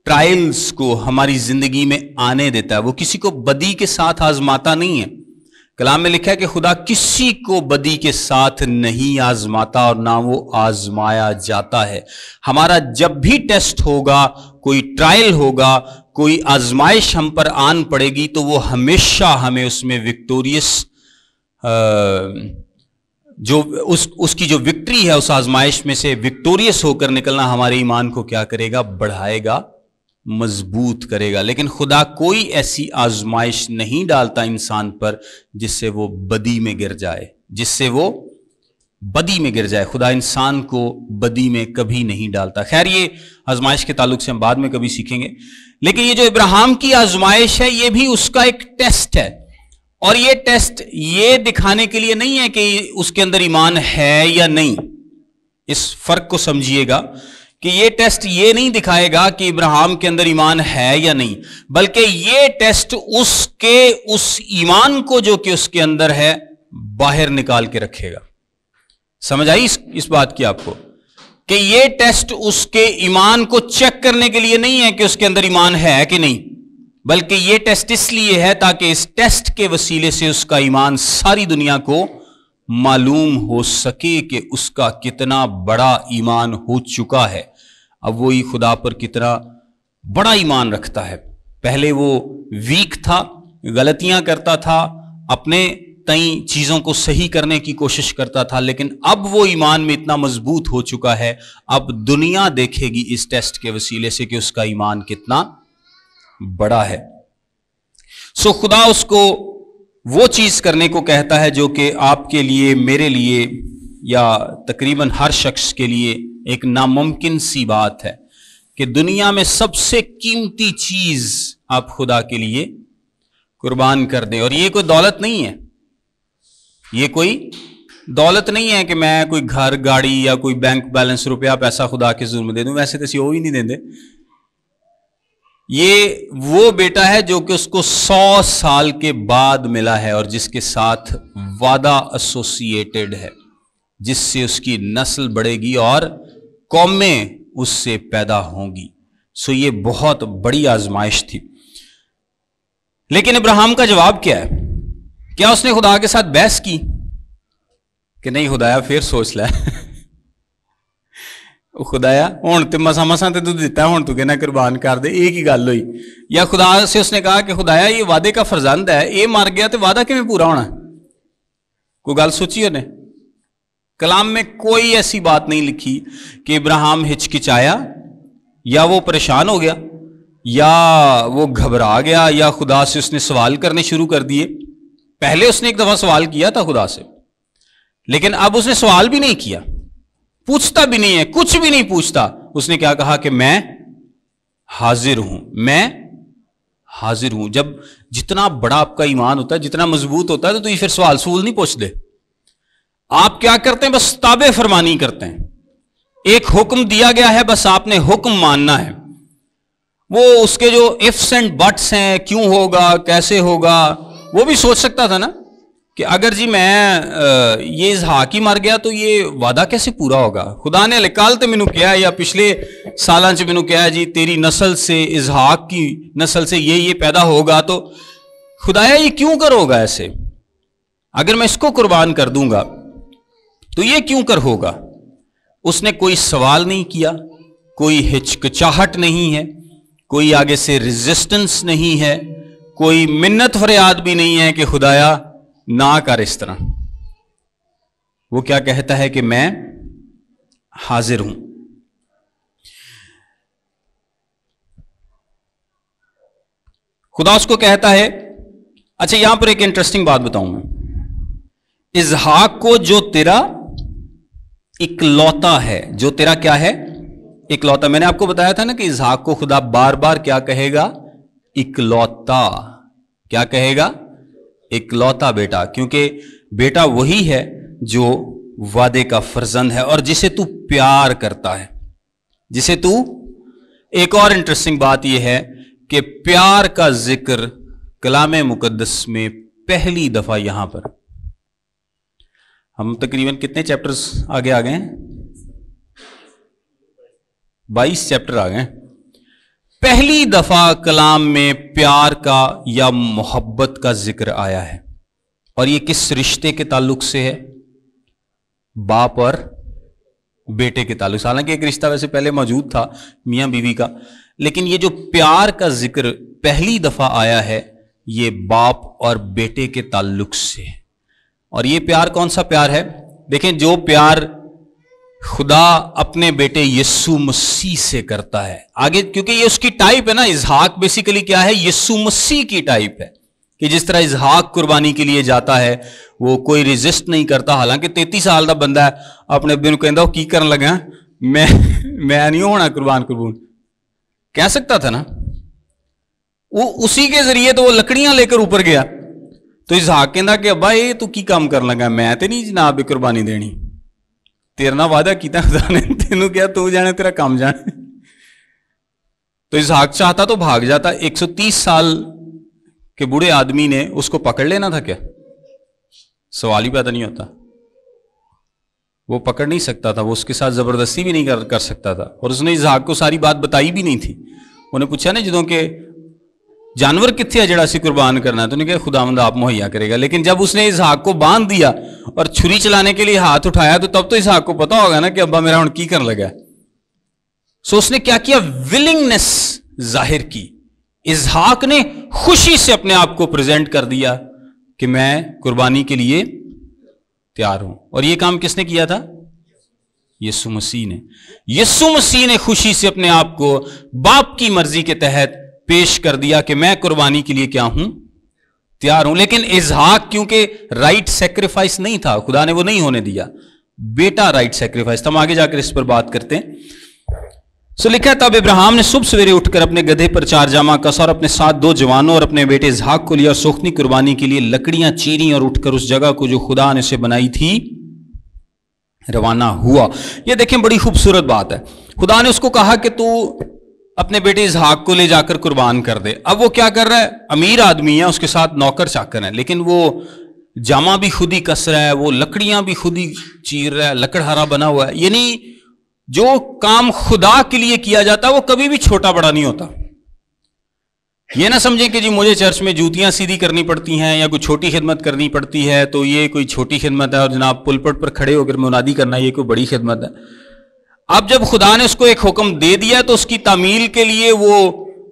Speaker 1: ट्रायल्स को हमारी जिंदगी में आने देता है वो किसी को बदी के साथ आजमाता नहीं है कलाम में लिखा है कि खुदा किसी को बदी के साथ नहीं आजमाता और ना वो आजमाया जाता है हमारा जब भी टेस्ट होगा कोई ट्रायल होगा कोई आजमाइश हम पर आन पड़ेगी तो वो हमेशा हमें उसमें विक्टोरियस जो उस उसकी जो विक्ट्री है उस आजमाइश में से विक्टोरियस होकर निकलना हमारे ईमान को क्या करेगा बढ़ाएगा मजबूत करेगा लेकिन खुदा कोई ऐसी आजमाइश नहीं डालता इंसान पर जिससे वो बदी में गिर जाए जिससे वो बदी में गिर जाए खुदा इंसान को बदी में कभी नहीं डालता खैर ये आजमाइश के ताल्लुक से हम बाद में कभी सीखेंगे लेकिन ये जो इब्राहिम की आजमाइश है ये भी उसका एक टेस्ट है और ये टेस्ट ये दिखाने के लिए नहीं है कि उसके अंदर ईमान है या नहीं इस फर्क को समझिएगा कि ये टेस्ट ये नहीं दिखाएगा कि इब्राहिम के अंदर ईमान है या नहीं बल्कि ये टेस्ट उसके उस ईमान को जो कि उसके अंदर है बाहर निकाल के रखेगा समझ आई इस, इस बात की आपको कि ये टेस्ट उसके ईमान को चेक करने के लिए नहीं है कि उसके अंदर ईमान है कि नहीं बल्कि ये टेस्ट इसलिए है ताकि इस टेस्ट के वसीले से उसका ईमान सारी दुनिया को मालूम हो सके कि उसका कितना बड़ा ईमान हो चुका है अब वो ही खुदा पर कितना बड़ा ईमान रखता है पहले वो वीक था गलतियां करता था अपने कई चीज़ों को सही करने की कोशिश करता था लेकिन अब वो ईमान में इतना मजबूत हो चुका है अब दुनिया देखेगी इस टेस्ट के वसीले से कि उसका ईमान कितना बड़ा है सो खुदा उसको वो चीज़ करने को कहता है जो कि आपके लिए मेरे लिए या तकरीबन हर शख्स के लिए एक नामुमकिन सी बात है कि दुनिया में सबसे कीमती चीज़ आप खुदा के लिए कुर्बान कर दें और ये कोई दौलत नहीं है ये कोई दौलत नहीं है कि मैं कोई घर गाड़ी या कोई बैंक बैलेंस रुपया पैसा खुदा के जुर्म दे दूं वैसे तो हो ही नहीं देंगे ये वो बेटा है जो कि उसको सौ साल के बाद मिला है और जिसके साथ वादा एसोसिएटेड है जिससे उसकी नस्ल बढ़ेगी और कौमें उससे पैदा होंगी सो ये बहुत बड़ी आजमाइश थी लेकिन इब्राहिम का जवाब क्या है क्या उसने खुदा के साथ बहस की कि नहीं खुदाया फिर सोच लिया खुदाया ਖੁਦਾਇਆ तो मसा मसा ਮਸਾ ਤੇ ਤੂੰ ਦਿੱਤਾ ਹੁਣ ਤੂੰ ਕਹਿੰਦਾ ਕੁਰਬਾਨ ਕਰ ਦੇ ਇਹ ਕੀ ਗੱਲ ਹੋਈ ਜਾਂ ਖੁਦਾ ਸੇ ਉਸਨੇ ਕਹਾ ਕਿ ਖੁਦਾਇਆ ਇਹ ਵਾਅਦੇ ਦਾ ਫਰਜ਼ੰਦ ਹੈ ਇਹ ਮਰ ਗਿਆ ਤੇ ਵਾਅਦਾ ਕਿਵੇਂ ਪੂਰਾ ਹੋਣਾ ਕੋਈ ਗੱਲ कलाम में कोई ऐसी बात नहीं लिखी कि इब्राहम हिचकिचाया या वो परेशान हो गया या वो घबरा गया या खुदा से उसने सवाल करने शुरू कर दिए पहले उसने एक दफ़ा सवाल किया था खुदा से लेकिन अब उसने सवाल भी नहीं किया पूछता भी नहीं है कुछ भी नहीं पूछता उसने क्या कहा कि मैं हाजिर हूं मैं हाजिर हूं जब जितना बड़ा आपका ईमान होता है जितना मजबूत होता है तो, तो फिर सवाल सूल नहीं पूछते आप क्या करते हैं बस ताबे फरमानी करते हैं एक हुक्म दिया गया है बस आपने हुक्म मानना है वो उसके जो इफ्स एंड बट्स हैं क्यों होगा कैसे होगा वो भी सोच सकता था ना कि अगर जी मैं ये इजहाक ही मर गया तो ये वादा कैसे पूरा होगा खुदा ने अलकाल तो मैंने कहा या पिछले साल च कहा जी तेरी नस्ल से इजहाक की नस्ल से ये ये पैदा होगा तो खुदाया ये क्यों करोगा ऐसे अगर मैं इसको कुर्बान कर दूंगा तो ये क्यों कर होगा उसने कोई सवाल नहीं किया कोई हिचकचाहट नहीं है कोई आगे से रेजिस्टेंस नहीं है कोई मिन्नत फरियाद भी नहीं है कि खुदाया ना कर इस तरह वो क्या कहता है कि मैं हाजिर हूं खुदा उसको कहता है अच्छा यहां पर एक इंटरेस्टिंग बात बताऊं मैं इजहाक को जो तेरा इकलौता है जो तेरा क्या है इकलौता मैंने आपको बताया था ना कि इजहाक को खुदा बार बार क्या कहेगा इकलौता क्या कहेगा इकलौता बेटा क्योंकि बेटा वही है जो वादे का फर्जंद है और जिसे तू प्यार करता है जिसे तू एक और इंटरेस्टिंग बात यह है कि प्यार का जिक्र कलाम मुकदस में पहली दफा यहां पर हम तकरीबन कितने चैप्टर्स आगे आ गए हैं बाईस चैप्टर आ गए हैं पहली दफा कलाम में प्यार का या मोहब्बत का जिक्र आया है और यह किस रिश्ते के ताल्लुक से है बाप और बेटे के ताल्लुक से हालांकि एक रिश्ता वैसे पहले मौजूद था मियां बीवी का लेकिन ये जो प्यार का जिक्र पहली दफा आया है ये बाप और बेटे के ताल्लुक से है और ये प्यार कौन सा प्यार है देखें जो प्यार खुदा अपने बेटे यस्सु मसीह से करता है आगे क्योंकि ये उसकी टाइप है ना इजहाक बेसिकली क्या है यस्सु मसीह की टाइप है कि जिस तरह इजहाक कुर्बानी के लिए जाता है वो कोई रिजिस्ट नहीं करता हालांकि तेती साल का बंदा है अपने अबे कहता वो की कर लगा मैं मैं नहीं होना कुर्बान कुर्बून कह सकता था ना वो उसी के जरिए तो वो लकड़ियां लेकर ऊपर गया तो इजहाक कहता कि अब्बा ये तू की काम कर लगा मैं तो नहीं जनाब कुर्बानी देनी तेरे ਨਾਲ ਵਾਅਦਾ ਕੀਤਾ ਖੁਦਾ ਨੇ ਤੈਨੂੰ ਕਿਹਾ ਤੂੰ जाने ਤੇਰਾ ਕੰਮ ਜਾਣੇ तो इसहाक चाहता तो भाग जाता 130 साल के बूढ़े आदमी ने उसको पकड़ लेना था क्या सवाल ही पैदा नहीं होता वो पकड़ नहीं सकता था वो उसके साथ जबरदस्ती भी नहीं कर, कर सकता था और उसने इसहाक को सारी बात बताई भी नहीं थी उन्हें पूछा ना जो के जानवर कितने जड़ा कुर्बान करना तो उन्हें कहा खुदावंद आप मुहैया करेगा लेकिन जब उसने इस हाक को बांध दिया और छुरी चलाने के लिए हाथ उठाया तो तब तो इस हाक को पता होगा ना कि अब्बा मेरा हूं की कर लगा सो उसने क्या किया विलिंगनेस जाहिर की हाक ने खुशी से अपने आप को प्रेजेंट कर दिया कि मैं कुर्बानी के लिए तैयार हूं और यह काम किसने किया था यसु मसीह ने यसु मसीह ने खुशी से अपने आप को बाप की मर्जी के तहत पेश कर दिया कि मैं कुर्बानी के लिए क्या हूं तैयार हूं लेकिन इजहाक क्योंकि राइट सेक्रीफाइस नहीं था खुदा ने वो नहीं होने दिया बेटा राइट सेक्रीफाइस तो हम आगे जाकर इस पर बात करते हैं सो लिखा तब इब्राहिम ने सुबह सवेरे उठकर अपने गधे पर चार जामा कसा और अपने साथ दो जवानों और अपने बेटे इजहाक को लिया और सोखनी कुर्बानी के लिए लकड़ियां चीरी और उठकर उस जगह को जो खुदा ने उसे बनाई थी रवाना हुआ यह देखें बड़ी खूबसूरत बात है खुदा ने उसको कहा कि तू अपने बेटे इसहाक को ले जाकर कुर्बान कर दे अब वो क्या कर रहा है अमीर आदमी है उसके साथ नौकर चाकर है लेकिन वो जामा भी खुद ही कस रहा है वो लकड़ियां भी खुद ही चीर रहा है लकड़हारा बना हुआ है यानी जो काम खुदा के लिए किया जाता है वो कभी भी छोटा बड़ा नहीं होता ये ना समझें कि जी मुझे चर्च में जूतियां सीधी करनी पड़ती हैं या कोई छोटी खिदमत करनी पड़ती है तो ये कोई छोटी खिदमत है और जनाब पुलपट पर खड़े होकर मुनादी करना ये कोई बड़ी खिदमत है अब जब खुदा ने उसको एक हुक्म दे दिया तो उसकी तामील के लिए वो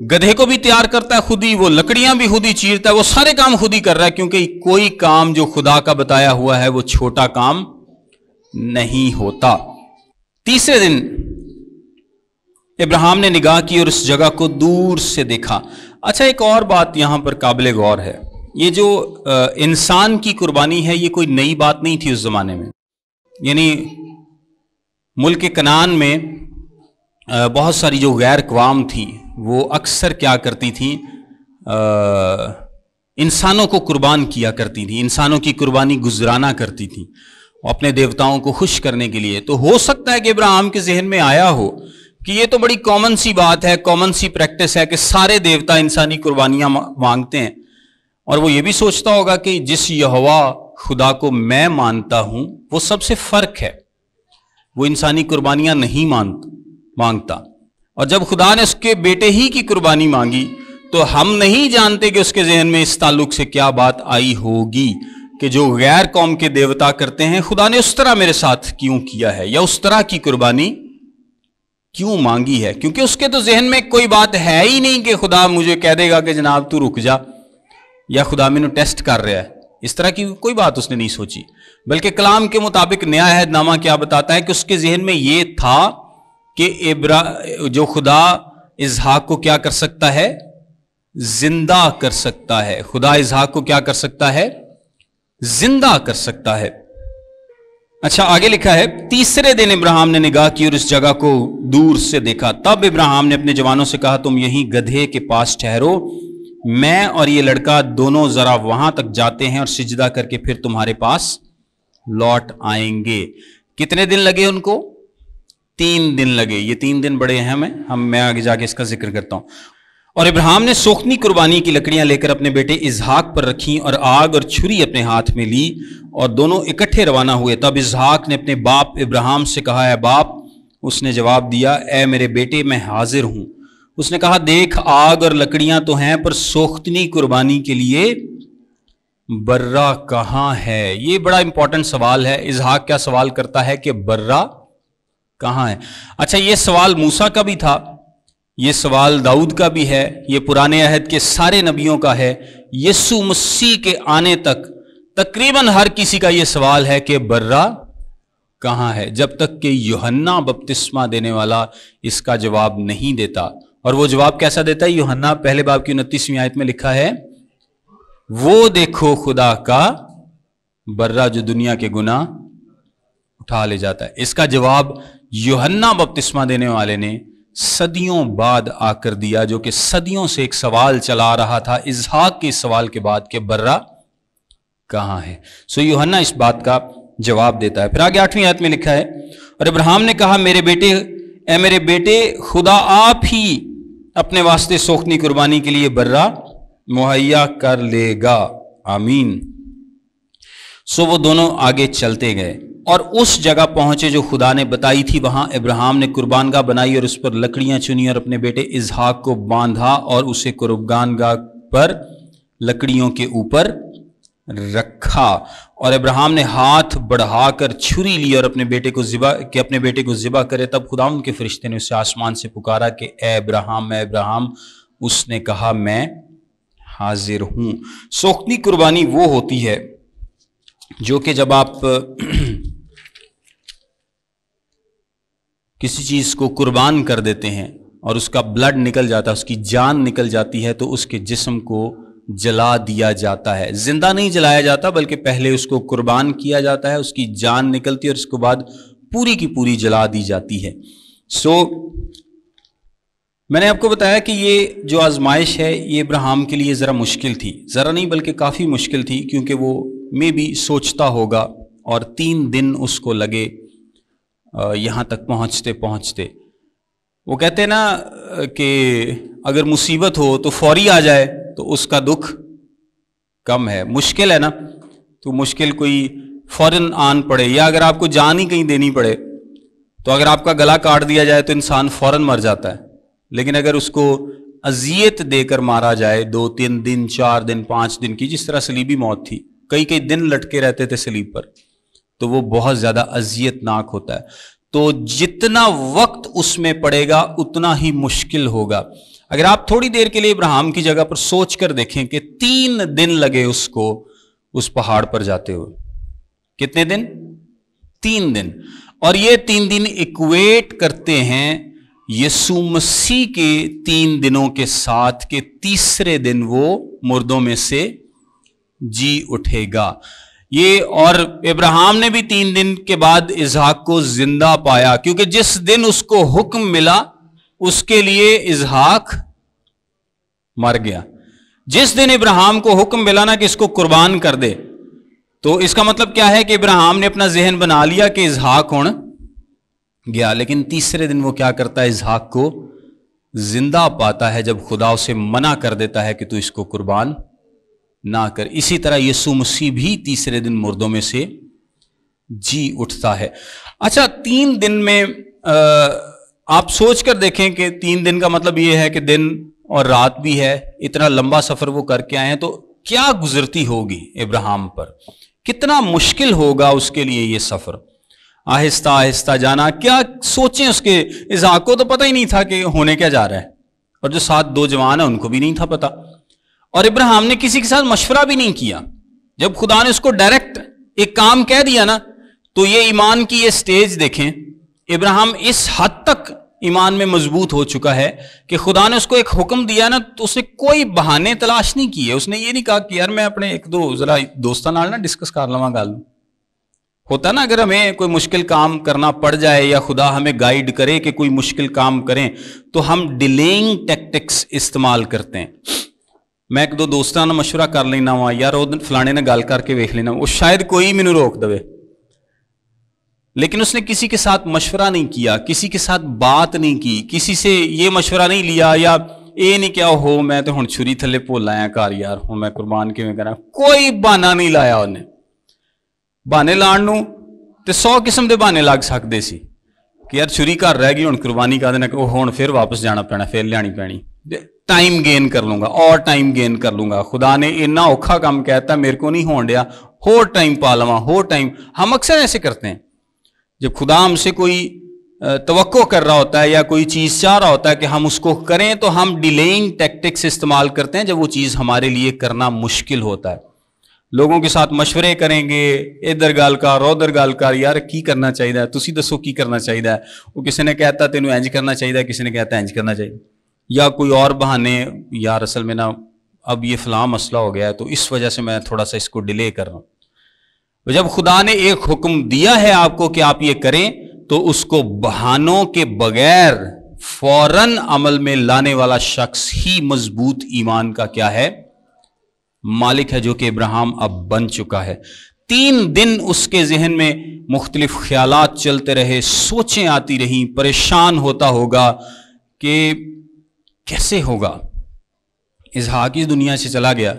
Speaker 1: गधे को भी तैयार करता है खुद ही वो लकड़ियां भी खुद ही चीरता है वो सारे काम खुद ही कर रहा है क्योंकि कोई काम जो खुदा का बताया हुआ है वो छोटा काम नहीं होता तीसरे दिन इब्राहिम ने निगाह की और उस जगह को दूर से देखा अच्छा एक और बात यहां पर काबिल गौर है ये जो इंसान की कुर्बानी है ये कोई नई बात नहीं थी उस जमाने में यानी मुल्क कनान में बहुत सारी जो गैर कवाम थी वो अक्सर क्या करती थी इंसानों को कुर्बान किया करती थी इंसानों की कुर्बानी गुजराना करती थी अपने देवताओं को खुश करने के लिए तो हो सकता है कि इब्राहिम के जहन में आया हो कि ये तो बड़ी कॉमन सी बात है कॉमन सी प्रैक्टिस है कि सारे देवता इंसानी कुर्बानियां मांगते हैं और वो ये भी सोचता होगा कि जिस यहवा खुदा को मैं मानता हूं वो सबसे फर्क है वो इंसानी कुर्बानियां नहीं मांग मांगता और जब खुदा ने उसके बेटे ही की कुर्बानी मांगी तो हम नहीं जानते कि उसके जहन में इस ताल्लुक से क्या बात आई होगी कि जो गैर कौम के देवता करते हैं खुदा ने उस तरह मेरे साथ क्यों किया है या उस तरह की कुर्बानी क्यों मांगी है क्योंकि उसके तो जहन में कोई बात है ही नहीं कि खुदा मुझे कह देगा कि जनाब तू रुक जा या खुदा मैंने टेस्ट कर रहा है इस तरह की कोई बात उसने नहीं सोची बल्कि कलाम के मुताबिक नया अहदनामा क्या बताता है कि उसके जहन में ये था कि इब्रा जो खुदा इजहाक को क्या कर सकता है जिंदा कर सकता है खुदा इजहाक को क्या कर सकता है जिंदा कर सकता है अच्छा आगे लिखा है तीसरे दिन इब्राहिम ने निगाह की और इस जगह को दूर से देखा तब इब्राहिम ने अपने जवानों से कहा तुम यहीं गधे के पास ठहरो मैं और ये लड़का दोनों जरा वहां तक जाते हैं और सिजदा करके फिर तुम्हारे पास लौट आएंगे कितने दिन लगे उनको तीन दिन लगे ये तीन दिन बड़े अहम है हम मैं आगे जाके इसका जिक्र करता हूं और इब्राहिम ने सोखनी कुर्बानी की लकड़ियां लेकर अपने बेटे इजहाक पर रखी और आग और छुरी अपने हाथ में ली और दोनों इकट्ठे रवाना हुए तब इजहाक ने अपने बाप इब्राहिम से कहा है बाप उसने जवाब दिया ए मेरे बेटे मैं हाजिर हूं उसने कहा देख आग और लकड़ियां तो हैं पर सोख्तनी कुर्बानी के लिए बर्रा कहाँ है ये बड़ा इंपॉर्टेंट सवाल है इजहाक क्या सवाल करता है कि बर्रा कहाँ है अच्छा ये सवाल मूसा का भी था ये सवाल दाऊद का भी है ये पुराने अहद के सारे नबियों का है यस्सु मसीह के आने तक तकरीबन हर किसी का ये सवाल है कि बर्रा कहाँ है जब तक कि योहन्ना बपतिस्मा देने वाला इसका जवाब नहीं देता और वो जवाब कैसा देता है योहन्ना पहले बाब की उनतीसवीं आयत में लिखा है वो देखो खुदा का बर्रा जो दुनिया के गुना उठा ले जाता है इसका जवाब योहन्ना बपतिस्मा देने वाले ने सदियों बाद आकर दिया जो कि सदियों से एक सवाल चला रहा था इजहाक के सवाल के बाद के बर्रा कहां है सो योहन्ना इस बात का जवाब देता है फिर आगे आठवीं आयत में लिखा है और इब्राहम ने कहा मेरे बेटे ए मेरे बेटे खुदा आप ही अपने वास्ते सोखनी कुर्बानी के लिए बर्रा मुहैया कर लेगा आमीन सो वो दोनों आगे चलते गए और उस जगह पहुंचे जो खुदा ने बताई थी वहां इब्राहिम ने कुर्बानगा बनाई और उस पर लकड़ियां चुनी और अपने बेटे इजहाक को बांधा और उसे कुर्बानगा पर लकड़ियों के ऊपर रखा और अब्राहम ने हाथ बढ़ाकर छुरी ली और अपने बेटे को जिबा के अपने बेटे को जिबा करे तब खुदा उनके फरिश्ते ने उसे आसमान से पुकारा कि ए अब्राहम मैं अब्राहम उसने कहा मैं हाजिर हूं सोखनी कुर्बानी वो होती है जो कि जब आप [clears throat] किसी चीज़ को कुर्बान कर देते हैं और उसका ब्लड निकल जाता है उसकी जान निकल जाती है तो उसके जिस्म को जला दिया जाता है जिंदा नहीं जलाया जाता बल्कि पहले उसको कुर्बान किया जाता है उसकी जान निकलती है और उसके बाद पूरी की पूरी जला दी जाती है सो so, मैंने आपको बताया कि ये जो आजमाइश है ये इब्राहम के लिए ज़रा मुश्किल थी ज़रा नहीं बल्कि काफ़ी मुश्किल थी क्योंकि वो मे भी सोचता होगा और तीन दिन उसको लगे यहाँ तक पहुँचते पहुँचते वो कहते ना कि अगर मुसीबत हो तो फौरी आ जाए तो उसका दुख कम है मुश्किल है ना तो मुश्किल कोई फौरन आन पड़े या अगर आपको जान ही कहीं देनी पड़े तो अगर आपका गला काट दिया जाए तो इंसान फौरन मर जाता है लेकिन अगर उसको अजियत देकर मारा जाए दो तीन दिन चार दिन पाँच दिन की जिस तरह सलीबी मौत थी कई कई दिन लटके रहते थे सलीब पर तो वो बहुत ज़्यादा अजियतनाक होता है तो जितना वक्त उसमें पड़ेगा उतना ही मुश्किल होगा अगर आप थोड़ी देर के लिए इब्राहिम की जगह पर सोच कर देखें कि तीन दिन लगे उसको उस पहाड़ पर जाते हुए कितने दिन तीन दिन और ये तीन दिन इक्वेट करते हैं यीशु मसीह के तीन दिनों के साथ के तीसरे दिन वो मुर्दों में से जी उठेगा ये और इब्राहिम ने भी तीन दिन के बाद इजहाक को जिंदा पाया क्योंकि जिस दिन उसको हुक्म मिला उसके लिए इजहाक मर गया जिस दिन इब्राहिम को हुक्म मिला ना कि इसको कुर्बान कर दे तो इसका मतलब क्या है कि इब्राहिम ने अपना जहन बना लिया कि इजहाक होना गया लेकिन तीसरे दिन वो क्या करता है इजहाक को जिंदा पाता है जब खुदा उसे मना कर देता है कि तू इसको कुर्बान ना कर इसी तरह यीशु मसीह भी तीसरे दिन मुर्दों में से जी उठता है अच्छा तीन दिन में आ, आप सोच कर देखें कि तीन दिन का मतलब ये है कि दिन और रात भी है इतना लंबा सफर वो करके आए हैं तो क्या गुजरती होगी इब्राहिम पर कितना मुश्किल होगा उसके लिए ये सफर आहिस्ता आहिस्ता जाना क्या सोचें उसके इजाक को तो पता ही नहीं था कि होने क्या जा रहा है और जो साथ दो जवान है उनको भी नहीं था पता और इब्राहिम ने किसी के साथ मशवरा भी नहीं किया जब खुदा ने उसको डायरेक्ट एक काम कह दिया ना तो ये ईमान की ये स्टेज देखें इब्राहिम इस हद तक ईमान में मजबूत हो चुका है कि खुदा ने उसको एक हुक्म दिया ना तो उसने कोई बहाने तलाश नहीं किए उसने ये नहीं कहा कि यार मैं अपने एक दो जरा दोस्तों ना डिस्कस कर लवा गल होता ना अगर हमें कोई मुश्किल काम करना पड़ जाए या खुदा हमें गाइड करे कि कोई मुश्किल काम करें तो हम डिलेइंग टैक्टिक्स इस्तेमाल करते हैं मैं एक दो दोस्तों मशुरा मशवरा कर लेना वा यार वो फलाने ने गल करके वेख लेना वो शायद कोई मैनू रोक दे लेकिन उसने किसी के साथ मशवरा नहीं किया किसी के साथ बात नहीं की किसी से ये मशवरा नहीं लिया या ਇਹ ਨਹੀਂ ਕਿਹਾ ਹੋ ਮੈਂ ਤੇ ਹੁਣ ਛੁਰੀ ਥੱਲੇ ਭੋਲ ਆਇਆ ਘਰ ਯਾਰ ਹੁਣ ਮੈਂ ਕੁਰਬਾਨ ਕਿਵੇਂ ਕਰਾਂ ਕੋਈ ਬਹਾਨਾ ਨਹੀਂ ਲਾਇਆ ਉਹਨੇ ਬਹਾਨੇ ਲਾਣ ਨੂੰ ਤੇ 100 ਕਿਸਮ ਦੇ ਬਹਾਨੇ ਲੱਗ ਸਕਦੇ ਸੀ ਕਿ ਯਾਰ ਛੁਰੀ ਘਰ ਰਹਿ ਗਈ ਹੁਣ ਕੁਰਬਾਨੀ ਕਰ ਦੇਣਾ ਉਹ ਹੁਣ ਫਿਰ ਵਾਪਸ ਜਾਣਾ ਪੈਣਾ ਫਿਰ ਲਿਆਣੀ ਪੈਣੀ ਟਾਈਮ ਗੇਨ ਕਰ ਲੂੰਗਾ ਔਰ ਟਾਈਮ ਗੇਨ ਕਰ ਲੂੰਗਾ ਖੁਦਾ ਨੇ ਇੰਨਾ ਔਖਾ ਕੰਮ ਕਹਿਤਾ ਮੇਰੇ ਕੋ ਨਹੀਂ ਹੋਣ ਡਿਆ ਹੋਰ ਟਾਈਮ ਪਾ ਲਵਾਂ ਹੋਰ ਟਾਈਮ ਹਮ ਅਕਸਰ ਐਸੇ ਕਰਤੇ हैं जब खुदा हमसे कोई तो कर रहा होता है या कोई चीज़ चाह रहा होता है कि हम उसको करें तो हम डिलेइंग टैक्टिक्स इस्तेमाल करते हैं जब वो चीज़ हमारे लिए करना मुश्किल होता है लोगों के साथ मशवरे करेंगे इधर गाल कर उधर गाल कर यार की करना चाहिए तुसी दसो की करना चाहिए वो किसी ने कहता तेन इंज करना चाहिए किसी ने कहता इंज करना चाहिए या कोई और बहाने यार असल में ना अब ये फलाम मसला हो गया है तो इस वजह से मैं थोड़ा सा इसको डिले कर रहा हूँ तो जब खुदा ने एक हुक्म दिया है आपको कि आप ये करें तो उसको बहानों के बगैर फौरन अमल में लाने वाला शख्स ही मजबूत ईमान का क्या है मालिक है जो कि इब्राहिम अब बन चुका है तीन दिन उसके जहन में मुख्तलिफ ख्याल चलते रहे सोचें आती रहीं परेशान होता होगा कि कैसे होगा इजहाक इस दुनिया से चला गया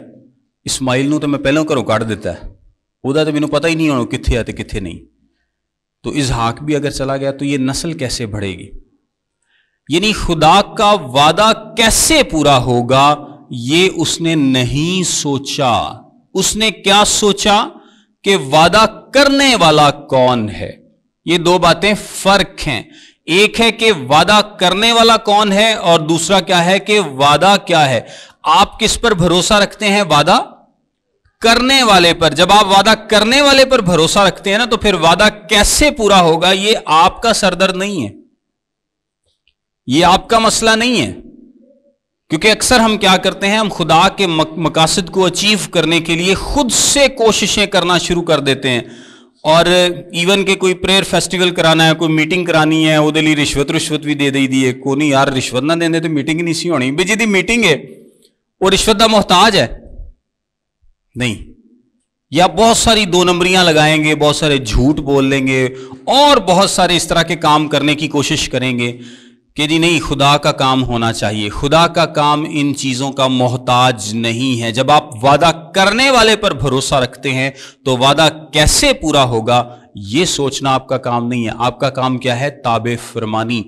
Speaker 1: इस्माइल नू तो मैं पहले करो काट देता है उदा तो ਮੈਨੂੰ पता ही नहीं ਹੋਣਾ ਕਿੱਥੇ ਆ ਤੇ ਕਿੱਥੇ ਨਹੀਂ तो इजहाक भी अगर चला गया तो ये नस्ल कैसे बढ़ेगी यानी खुदा का वादा कैसे पूरा होगा ये उसने नहीं सोचा उसने क्या सोचा कि वादा करने वाला कौन है ये दो बातें फर्क हैं एक है कि वादा करने वाला कौन है और दूसरा क्या है कि वादा क्या है आप किस पर भरोसा रखते हैं वादा करने वाले पर जब आप वादा करने वाले पर भरोसा रखते हैं ना तो फिर वादा कैसे पूरा होगा ये आपका सरदर्द नहीं है ये आपका मसला नहीं है क्योंकि अक्सर हम क्या करते हैं हम खुदा के मकासद को अचीव करने के लिए खुद से कोशिशें करना शुरू कर देते हैं और इवन के कोई प्रेयर फेस्टिवल कराना है कोई मीटिंग करानी है रिश्वत रिश्वत ਰਿਸ਼ਵਤ ਰਿਸ਼ਵਤ दे दी है को नहीं यार रिश्वत ना देने तो मीटिंग ही नहीं सी होनी ਵੀ ਜਿਹਦੀ मीटिंग है ਉਹ रिश्वत का मोहताज है नहीं या बहुत सारी दो नंबरियां लगाएंगे बहुत सारे झूठ बोल लेंगे और बहुत सारे इस तरह के काम करने की कोशिश करेंगे कि जी नहीं खुदा का काम होना चाहिए खुदा का काम इन चीज़ों का मोहताज नहीं है जब आप वादा करने वाले पर भरोसा रखते हैं तो वादा कैसे पूरा होगा यह सोचना आपका काम नहीं है आपका काम क्या है ताबे फरमानी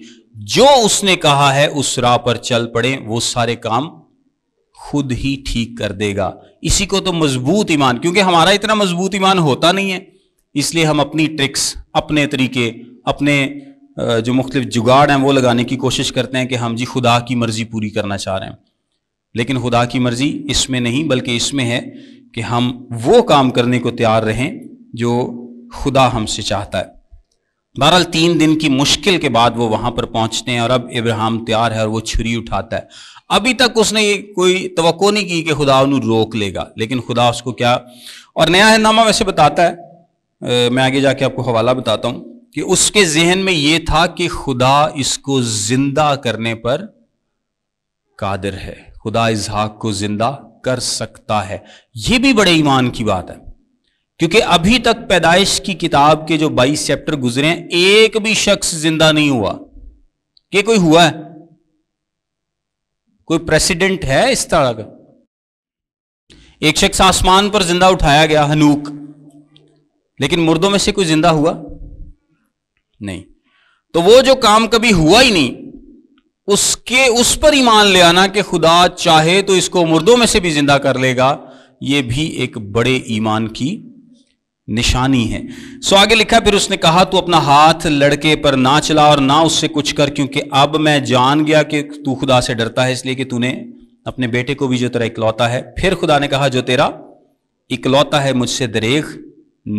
Speaker 1: जो उसने कहा है उस राह पर चल पड़े वो सारे काम खुद ही ठीक कर देगा इसी को तो मजबूत ईमान क्योंकि हमारा इतना मजबूत ईमान होता नहीं है इसलिए हम अपनी ट्रिक्स अपने तरीके अपने जो मुख्तलिफ जुगाड़ हैं वो लगाने की कोशिश करते हैं कि हम जी खुदा की मर्ज़ी पूरी करना चाह रहे हैं लेकिन खुदा की मर्ज़ी इसमें नहीं बल्कि इसमें है कि हम वो काम करने को तैयार रहें जो खुदा हमसे चाहता है बहरहाल तीन दिन की मुश्किल के बाद वो वहां पर पहुंचते हैं और अब इब्राहिम तैयार है और वो छुरी उठाता है अभी तक उसने कोई तो नहीं की कि खुदा उन्हें रोक लेगा लेकिन खुदा उसको क्या और नया नामा वैसे बताता है आ, मैं आगे जाके आपको हवाला बताता हूँ कि उसके जहन में यह था कि खुदा इसको जिंदा करने पर कादिर है खुदा इसहाक को जिंदा कर सकता है यह भी बड़े ईमान की बात है क्योंकि अभी तक पैदाइश की किताब के जो 22 चैप्टर गुजरे हैं एक भी शख्स जिंदा नहीं हुआ क्या कोई हुआ है कोई प्रेसिडेंट है इस तरह का एक शख्स आसमान पर जिंदा उठाया गया हनूक लेकिन मुर्दों में से कोई जिंदा हुआ नहीं तो वो जो काम कभी हुआ ही नहीं उसके उस पर ईमान ले आना कि खुदा चाहे तो इसको मुर्दों में से भी जिंदा कर लेगा ये भी एक बड़े ईमान की निशानी है सो आगे लिखा फिर उसने कहा तू अपना हाथ लड़के पर ना चला और ना उससे कुछ कर क्योंकि अब मैं जान गया कि तू खुदा से डरता है इसलिए कि तूने अपने बेटे को भी जो तेरा इकलौता है फिर खुदा ने कहा जो तेरा इकलौता है मुझसे दरेग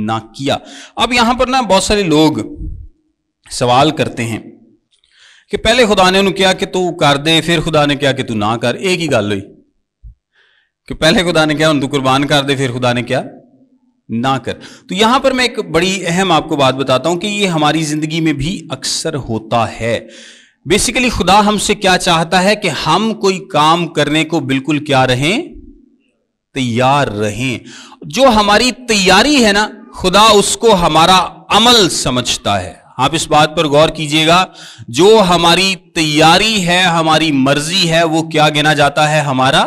Speaker 1: ना किया अब यहां पर ना बहुत सारे लोग सवाल करते हैं कि पहले खुदा ने उन्हें किया कि तू कर दे फिर खुदा ने किया कि तू ना कर एक ही गल हुई कि पहले खुदा ने क्या उन कुर्बान कर दे फिर खुदा ने क्या ना कर तो यहां पर मैं एक बड़ी अहम आपको बात बताता हूं कि ये हमारी जिंदगी में भी अक्सर होता है बेसिकली खुदा हमसे क्या चाहता है कि हम कोई काम करने को बिल्कुल क्या रहें तैयार रहें जो हमारी तैयारी है ना खुदा उसको हमारा अमल समझता है आप इस बात पर गौर कीजिएगा जो हमारी तैयारी है हमारी मर्जी है वो क्या गिना जाता है हमारा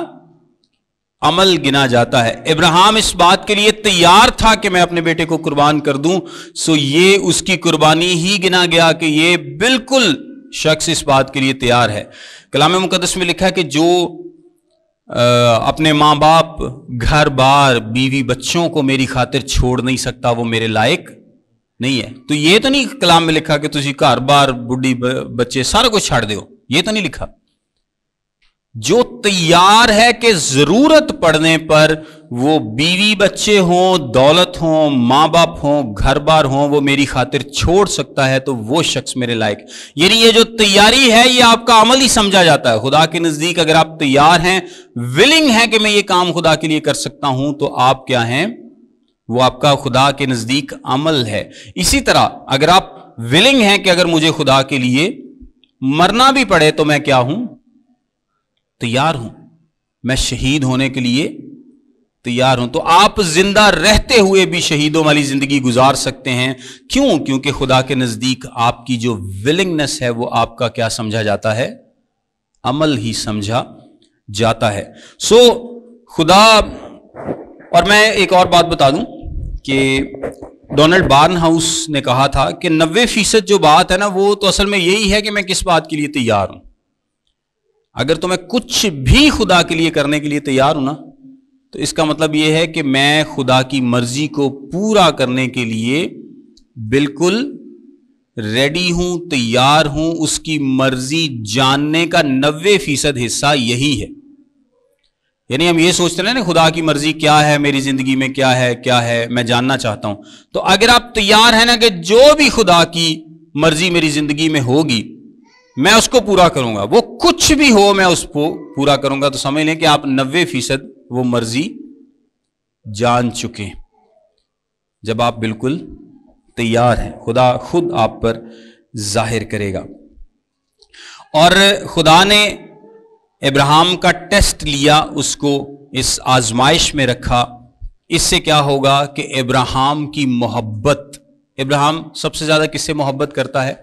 Speaker 1: अमल गिना जाता है इब्राहिम इस बात के लिए तैयार था कि मैं अपने बेटे को कुर्बान कर दूं सो ये उसकी कुर्बानी ही गिना गया कि ये बिल्कुल शख्स इस बात के लिए तैयार है कलाम मुकदस में लिखा है कि जो आ, अपने माँ बाप घर बार बीवी बच्चों को मेरी खातिर छोड़ नहीं सकता वो मेरे लायक नहीं है तो ये तो नहीं कलाम में लिखा कि तुझे घर बार बुढ़ी बच्चे सारा कुछ छाड़ दो ये तो नहीं लिखा जो तैयार है कि जरूरत पड़ने पर वो बीवी बच्चे हों दौलत हों माँ बाप हों घर बार हों वो मेरी खातिर छोड़ सकता है तो वो शख्स मेरे लायक यानी ये जो तैयारी है ये आपका अमल ही समझा जाता है खुदा के नजदीक अगर आप तैयार हैं विलिंग हैं कि मैं ये काम खुदा के लिए कर सकता हूं तो आप क्या हैं वो आपका खुदा के नजदीक अमल है इसी तरह अगर आप विलिंग हैं कि अगर मुझे खुदा के लिए मरना भी पड़े तो मैं क्या हूं तैयार हूं मैं शहीद होने के लिए तैयार हूं तो आप जिंदा रहते हुए भी शहीदों वाली जिंदगी गुजार सकते हैं क्यों क्योंकि खुदा के नजदीक आपकी जो विलिंगनेस है वो आपका क्या समझा जाता है अमल ही समझा जाता है सो so, खुदा और मैं एक और बात बता दूं कि डोनाल्ड बार्न हाउस ने कहा था कि नब्बे फीसद जो बात है ना वो तो असल में यही है कि मैं किस बात के लिए तैयार हूं अगर तो मैं कुछ भी खुदा के लिए करने के लिए तैयार हूं ना तो इसका मतलब यह है कि मैं खुदा की मर्जी को पूरा करने के लिए बिल्कुल रेडी हूं तैयार हूं उसकी मर्जी जानने का नब्बे फीसद हिस्सा यही है यानी हम ये सोचते हैं ना खुदा की मर्जी क्या है मेरी जिंदगी में क्या है क्या है मैं जानना चाहता हूं तो अगर आप तैयार हैं ना कि जो भी खुदा की मर्जी मेरी जिंदगी में होगी मैं उसको पूरा करूंगा वो कुछ भी हो मैं उसको पूरा करूंगा तो समझ लें कि आप नब्बे फीसद वो मर्जी जान चुके जब आप बिल्कुल तैयार हैं खुदा खुद आप पर जाहिर करेगा और खुदा ने इब्राहिम का टेस्ट लिया उसको इस आजमाइश में रखा इससे क्या होगा कि इब्राहिम की मोहब्बत इब्राहिम सबसे ज्यादा किससे मोहब्बत करता है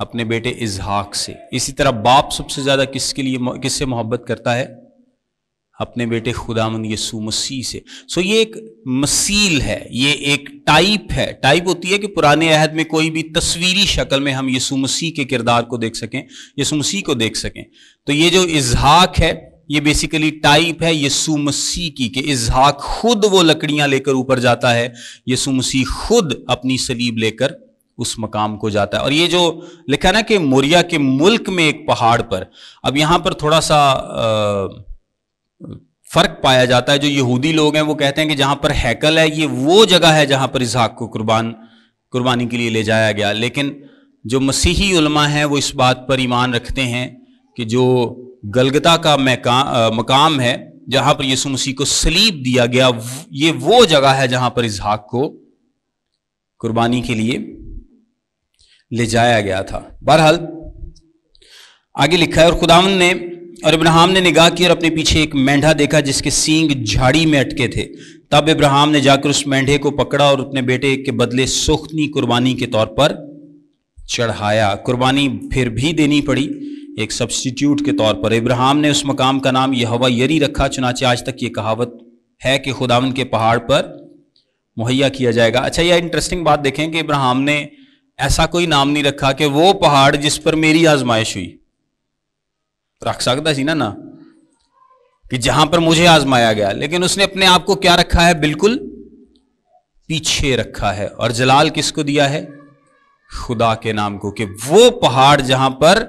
Speaker 1: अपने बेटे इजहाक से इसी तरह बाप सबसे ज़्यादा किसके लिए किससे मोहब्बत करता है अपने बेटे खुदामंद यसु मसीह से सो ये एक मसील है ये एक टाइप है टाइप होती है कि पुराने अहद में कोई भी तस्वीरी शक्ल में हम यसु मसीह के किरदार को देख सकें यसु मसीह को देख सकें तो ये जो इजहाक है ये बेसिकली टाइप है यसु मसीह की कि इजहाक खुद वो लकड़ियां लेकर ऊपर जाता है यसु मसीह खुद अपनी सलीब लेकर उस मकाम को जाता है और ये जो लिखा ना कि मोरिया के मुल्क में एक पहाड़ पर अब यहां पर थोड़ा सा फ़र्क पाया जाता है जो यहूदी लोग हैं वो कहते हैं कि जहां पर हैकल है ये वो जगह है जहां पर इसहाक को कुर्बान कुर्बानी के लिए ले जाया गया लेकिन जो मसीही उलमा है वो इस बात पर ईमान रखते हैं कि जो गलगता का मकाम है जहां पर यीशु मसीह को सलीब दिया गया ये वो जगह है जहां पर इसहाक को कुर्बानी के लिए ले जाया गया था बहरहाल आगे लिखा है और खुदावन ने और इब्राहम ने निगाह की और अपने पीछे एक मेंढा देखा जिसके सींग झाड़ी में अटके थे तब इब्राहम ने जाकर उस मेंढे को पकड़ा और अपने बेटे के बदले सुखनी कुर्बानी के तौर पर चढ़ाया कुर्बानी फिर भी देनी पड़ी एक सब्सटीट्यूट के तौर पर इब्राहम ने उस मकाम का नाम हवा यरी रखा चुनाचे आज तक ये कहावत है कि खुदावन के पहाड़ पर मुहैया किया जाएगा अच्छा यह इंटरेस्टिंग बात देखें कि इब्राहम ने ऐसा कोई नाम नहीं रखा कि वो पहाड़ जिस पर मेरी आजमाइश हुई रख सकता सी ना ना कि जहां पर मुझे आजमाया गया लेकिन उसने अपने आप को क्या रखा है बिल्कुल पीछे रखा है और जलाल किसको दिया है खुदा के नाम को कि वो पहाड़ जहां पर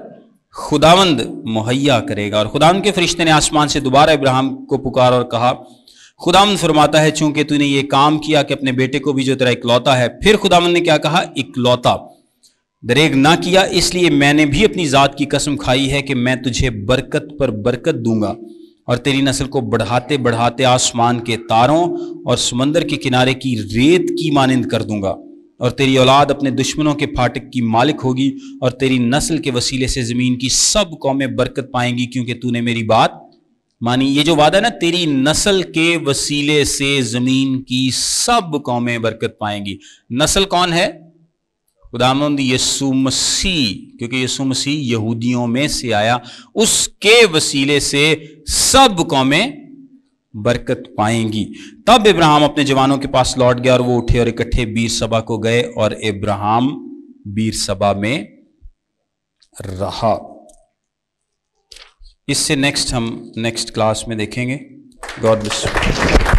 Speaker 1: खुदावंद मुहैया करेगा और खुदावंद के फरिश्ते ने आसमान से दोबारा इब्राहिम को पुकार और कहा खुदामन फरमाता है चूंकि तूने ये काम किया कि अपने बेटे को भी जो तेरा इकलौता है फिर खुदामन ने क्या कहा इकलौता दरेग ना किया इसलिए मैंने भी अपनी ज़ात की कसम खाई है कि मैं तुझे बरकत पर बरकत दूंगा और तेरी नस्ल को बढ़ाते बढ़ाते आसमान के तारों और समंदर के किनारे की रेत की मानंद कर दूंगा और तेरी औलाद अपने दुश्मनों के फाटक की मालिक होगी और तेरी नस्ल के वसीले से ज़मीन की सब कौमें बरकत पाएंगी क्योंकि तूने मेरी बात मानी ये जो वादा है ना तेरी नस्ल के वसीले से जमीन की सब कौमें बरकत पाएंगी नस्ल कौन है खुदामंद यसु मसीह क्योंकि यसु मसीह यहूदियों में से आया उसके वसीले से सब कौमें बरकत पाएंगी तब इब्राहिम अपने जवानों के पास लौट गया और वो उठे और इकट्ठे बीर सभा को गए और इब्राहिम बीर सभा में रहा इससे नेक्स्ट हम नेक्स्ट क्लास में देखेंगे गॉड ब्लेस